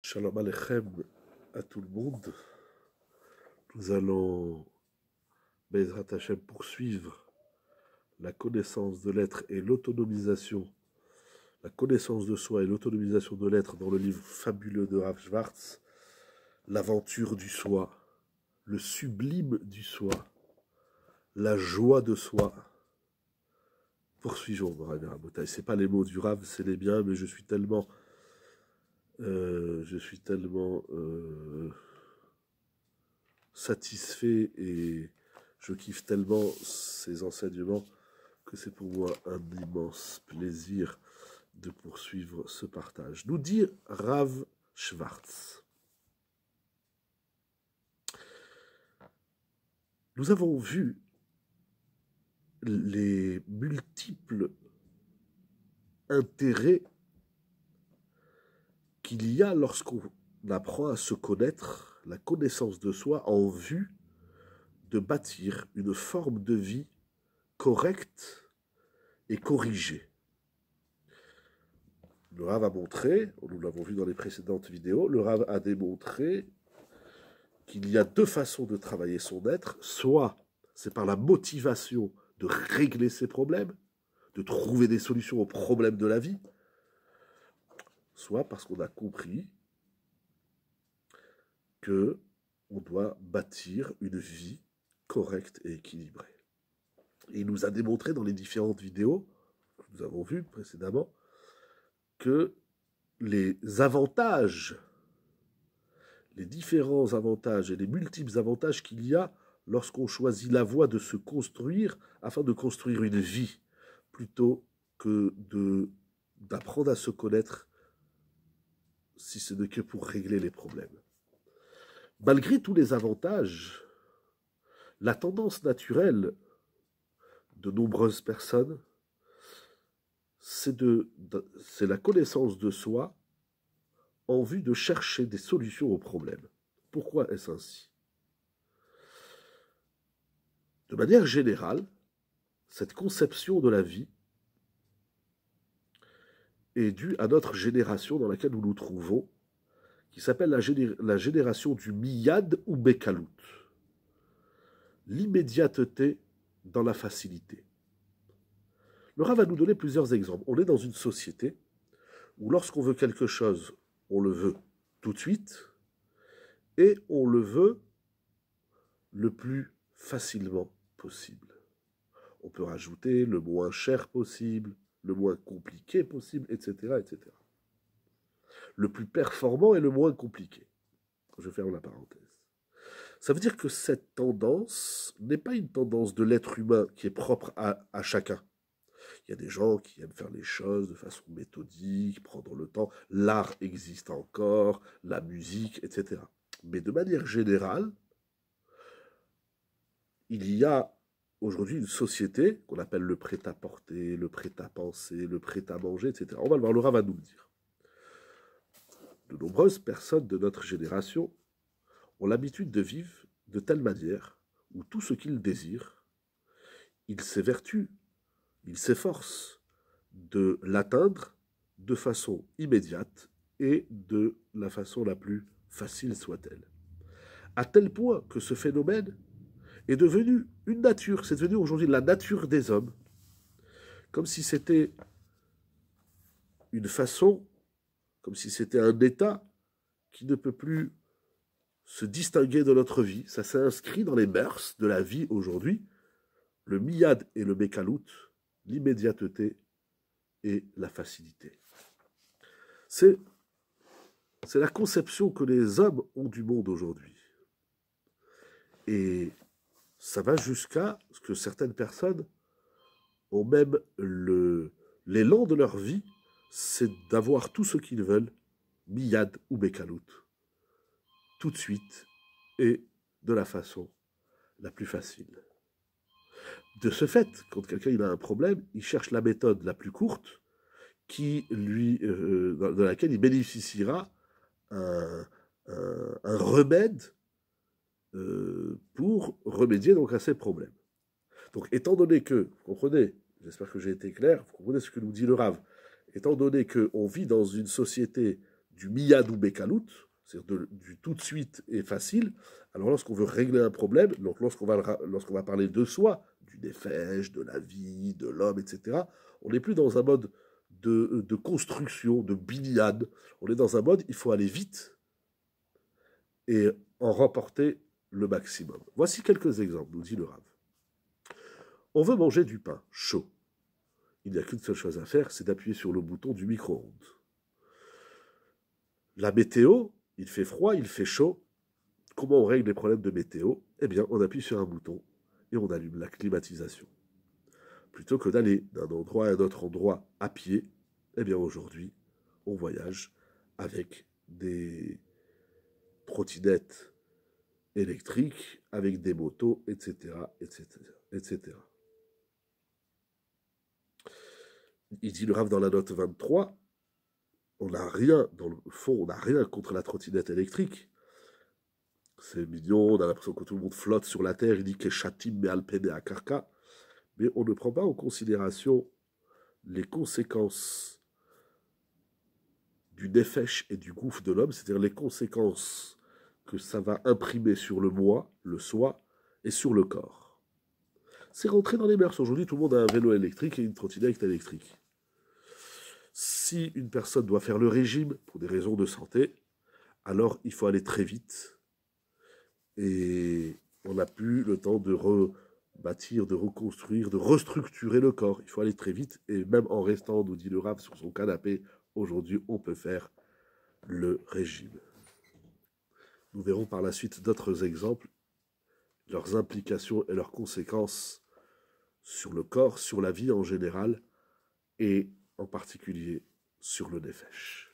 Shalom Alechem à tout le monde. Nous allons, Bezrat poursuivre la connaissance de l'être et l'autonomisation, la connaissance de soi et l'autonomisation de l'être dans le livre fabuleux de Rav Schwartz, L'aventure du soi, le sublime du soi, la joie de soi. Poursuivons, Rabbi Ce n'est pas les mots du Rav, c'est les biens, mais je suis tellement euh, je suis tellement euh, satisfait et je kiffe tellement ces enseignements que c'est pour moi un immense plaisir de poursuivre ce partage. Nous dit Rav Schwartz. Nous avons vu les multiples intérêts qu'il y a lorsqu'on apprend à se connaître, la connaissance de soi en vue de bâtir une forme de vie correcte et corrigée. Le Rav a montré, nous l'avons vu dans les précédentes vidéos, le Rav a démontré qu'il y a deux façons de travailler son être, soit c'est par la motivation de régler ses problèmes, de trouver des solutions aux problèmes de la vie, soit parce qu'on a compris que on doit bâtir une vie correcte et équilibrée. il nous a démontré dans les différentes vidéos que nous avons vues précédemment que les avantages, les différents avantages et les multiples avantages qu'il y a lorsqu'on choisit la voie de se construire afin de construire une vie plutôt que d'apprendre à se connaître si ce n'est que pour régler les problèmes. Malgré tous les avantages, la tendance naturelle de nombreuses personnes, c'est de, c'est la connaissance de soi en vue de chercher des solutions aux problèmes. Pourquoi est-ce ainsi De manière générale, cette conception de la vie est due à notre génération dans laquelle nous nous trouvons, qui s'appelle la, génération du Miyad ou Bekalout. L'immédiateté dans la facilité. Le va nous donner plusieurs exemples. On est dans une société où lorsqu'on veut quelque chose, on le veut tout de suite et on le veut le plus facilement possible. On peut rajouter le moins cher possible, le moins compliqué possible, etc., etc. Le plus performant et le moins compliqué. Je ferme la parenthèse. Ça veut dire que cette tendance n'est pas une tendance de l'être humain qui est propre à, à chacun. Il y a des gens qui aiment faire les choses de façon méthodique, prendre le temps. L'art existe encore, la musique, etc. Mais de manière générale, il y a aujourd'hui une société qu'on appelle le prêt-à-porter, le prêt-à-penser, le prêt-à-manger, etc. On va le voir, Laura va nous le dire. De nombreuses personnes de notre génération ont l'habitude de vivre de telle manière où tout ce qu'ils désirent, ils s'évertuent, ils s'efforcent de l'atteindre de façon immédiate et de la façon la plus facile soit-elle. À tel point que ce phénomène est devenu une nature, c'est devenu aujourd'hui la nature des hommes, comme si c'était une façon, comme si c'était un état qui ne peut plus se distinguer de notre vie. Ça s'inscrit dans les mœurs de la vie aujourd'hui, le miyad et le mekalout, l'immédiateté et la facilité. C'est la conception que les hommes ont du monde aujourd'hui. Et ça va jusqu'à ce que certaines personnes ont même le, l'élan de leur vie, c'est d'avoir tout ce qu'ils veulent, miyad ou bekalout, tout de suite et de la façon la plus facile. De ce fait, quand quelqu'un il a un problème, il cherche la méthode la plus courte qui lui, euh, dans, laquelle il bénéficiera un remède pour remédier donc à ces problèmes. Donc, étant donné que, vous comprenez, j'espère que j'ai été clair, vous comprenez ce que nous dit le Rave, étant donné qu'on vit dans une société du miyad ou bekalout, c'est-à-dire du tout de suite et facile, alors lorsqu'on veut régler un problème, donc lorsqu'on va, lorsqu'on va parler de soi, du défège, de la vie, de l'homme, etc., on n'est plus dans un mode de, construction, de billade, on est dans un mode, il faut aller vite et en remporter le maximum. Voici quelques exemples, nous dit le Rav. On veut manger du pain chaud. Il n'y a qu'une seule chose à faire, c'est d'appuyer sur le bouton du micro-ondes. La météo, il fait froid, il fait chaud. Comment on règle les problèmes de météo Eh bien, on appuie sur un bouton et on allume la climatisation. Plutôt que d'aller d'un endroit à un autre endroit à pied, eh bien aujourd'hui, on voyage avec des trottinettes électrique avec des motos, etc., etc., etc. Il dit le Rav dans la note 23, on n'a rien, dans le fond, on n'a rien contre la trottinette électrique. C'est mignon, on a l'impression que tout le monde flotte sur la terre, il dit que chatim mais alpene à carca, mais on ne prend pas en considération les conséquences du défèche et du gouffre de l'homme, c'est-à-dire les conséquences que ça va imprimer sur le moi, le soi et sur le corps. C'est rentré dans les mœurs. Aujourd'hui, tout le monde a un vélo électrique et une trottinette électrique. Si une personne doit faire le régime pour des raisons de santé, alors il faut aller très vite. Et on n'a plus le temps de rebâtir, de reconstruire, de restructurer le corps. Il faut aller très vite. Et même en restant, nous dit le Rav, sur son canapé, aujourd'hui, on peut faire le régime. Nous verrons par la suite d'autres exemples, leurs implications et leurs conséquences sur le corps, sur la vie en général, et en particulier sur le défèche.